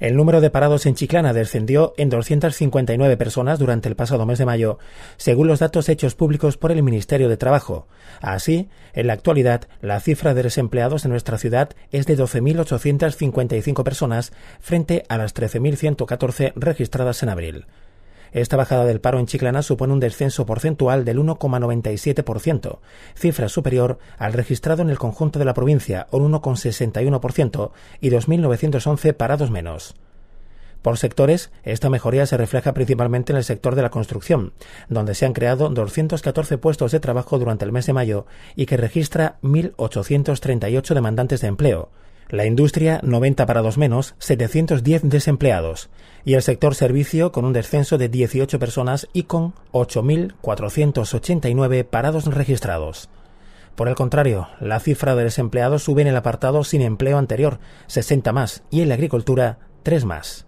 El número de parados en Chiclana descendió en 259 personas durante el pasado mes de mayo, según los datos hechos públicos por el Ministerio de Trabajo. Así, en la actualidad, la cifra de desempleados en nuestra ciudad es de 12.855 personas frente a las 13.114 registradas en abril. Esta bajada del paro en Chiclana supone un descenso porcentual del 1,97%, cifra superior al registrado en el conjunto de la provincia, un 1,61% y 2.911 parados menos. Por sectores, esta mejoría se refleja principalmente en el sector de la construcción, donde se han creado 214 puestos de trabajo durante el mes de mayo y que registra 1.838 demandantes de empleo, la industria, 90 parados menos, 710 desempleados. Y el sector servicio, con un descenso de 18 personas y con 8.489 parados registrados. Por el contrario, la cifra de desempleados sube en el apartado sin empleo anterior, 60 más, y en la agricultura, 3 más.